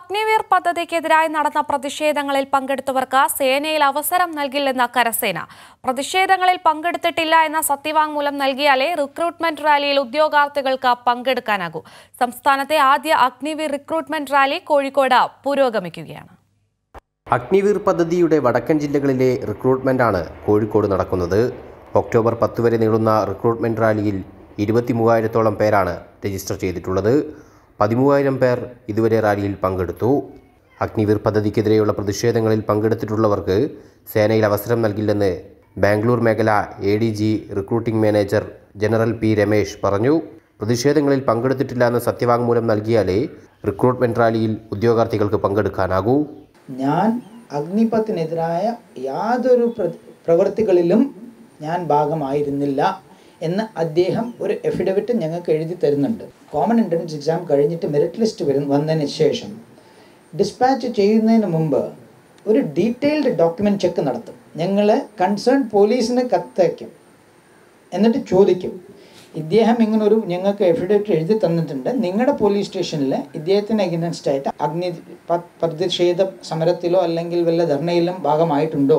അഗ്നിവീർ പദ്ധതിക്കെതിരായി നടന്ന പ്രതിഷേധങ്ങളിൽ പങ്കെടുത്തവർക്ക് സേനയിൽ അവസരം നൽകില്ലെന്ന കരസേന പ്രതിഷേധങ്ങളിൽ പങ്കെടുത്തിട്ടില്ല എന്ന സത്യവാങ്മൂലം നൽകിയാലേ റിക്രൂട്ട്മെന്റ് റാലിയിൽ ഉദ്യോഗാർത്ഥികൾക്ക് പങ്കെടുക്കാനാകൂ സംസ്ഥാനത്തെ ആദ്യ അഗ്നിവീർ റിക്രൂട്ട്മെന്റ് റാലി കോഴിക്കോട് പുരോഗമിക്കുകയാണ് അഗ്നിവീർ പദ്ധതിയുടെ വടക്കൻ ജില്ലകളിലെ റിക്രൂട്ട്മെന്റാണ് കോഴിക്കോട് നടക്കുന്നത് ഒക്ടോബർ പത്ത് വരെ നീളുന്ന റിക്രൂട്ട്മെന്റ് റാലിയിൽ ഇരുപത്തി മൂവായിരത്തോളം പേരാണ് രജിസ്റ്റർ ചെയ്തിട്ടുള്ളത് പതിമൂവായിരം പേർ ഇതുവരെ റാലിയിൽ പങ്കെടുത്തു അഗ്നിവീർ പദ്ധതിക്കെതിരെയുള്ള പ്രതിഷേധങ്ങളിൽ പങ്കെടുത്തിട്ടുള്ളവർക്ക് സേനയിൽ അവസരം നൽകില്ലെന്ന് ബാംഗ്ലൂർ മേഖല A D G recruiting manager general P Ramesh പറഞ്ഞു പ്രതിഷേധങ്ങളിൽ പങ്കെടുത്തിട്ടില്ല സത്യവാങ്മൂലം നൽകിയാലേ റിക്രൂട്ട്മെന്റ് റാലിയിൽ ഉദ്യോഗാർത്ഥികൾക്ക് പങ്കെടുക്കാനാകൂ ഞാൻ അഗ്നിപത്തിനെതിരായ യാതൊരു പ്രവൃത്തികളിലും ഞാൻ ഭാഗമായിരുന്നില്ല എന്ന് അദ്ദേഹം ഒരു എഫിഡവിറ്റ് ഞങ്ങൾക്ക് എഴുതി തരുന്നുണ്ട് കോമൺ എൻട്രൻസ് എക്സാം കഴിഞ്ഞിട്ട് മെറിറ്റ് ലിസ്റ്റ് വരും വന്നതിന് ശേഷം ഡിസ്പാച്ച് ചെയ്യുന്നതിന് മുമ്പ് ഒരു ഡീറ്റെയിൽഡ് ഡോക്യുമെൻ്റ് ചെക്ക് നടത്തും ഞങ്ങൾ കൺസേൺ പോലീസിന് കത്തയക്കും എന്നിട്ട് ചോദിക്കും ഇദ്ദേഹം ഇങ്ങനെ ഒരു ഞങ്ങൾക്ക് എഫിഡവിറ്റ് എഴുതി തന്നിട്ടുണ്ട് നിങ്ങളുടെ പോലീസ് സ്റ്റേഷനിൽ ഇദ്ദേഹത്തിന് എഗനൻസ്റ്റ് ആയിട്ട് അഗ്നി പ്രതിഷേധ സമരത്തിലോ അല്ലെങ്കിൽ വല്ല ധർണയിലും ഭാഗമായിട്ടുണ്ടോ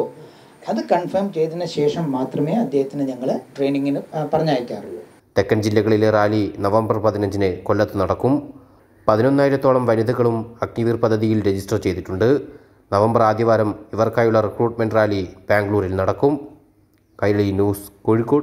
അത് കൺഫേം ചെയ്തതിന് ശേഷം മാത്രമേ അദ്ദേഹത്തിന് ഞങ്ങൾ ട്രെയിനിങ്ങിന് പറഞ്ഞയക്കാറുള്ളൂ തെക്കൻ ജില്ലകളിലെ റാലി നവംബർ പതിനഞ്ചിന് കൊല്ലത്ത് നടക്കും പതിനൊന്നായിരത്തോളം വനിതകളും അഗ്നിവീർ പദ്ധതിയിൽ രജിസ്റ്റർ ചെയ്തിട്ടുണ്ട് നവംബർ ആദ്യവാരം ഇവർക്കായുള്ള റിക്രൂട്ട്മെൻറ്റ് റാലി ബാംഗ്ലൂരിൽ നടക്കും കൈലി ന്യൂസ് കോഴിക്കോട്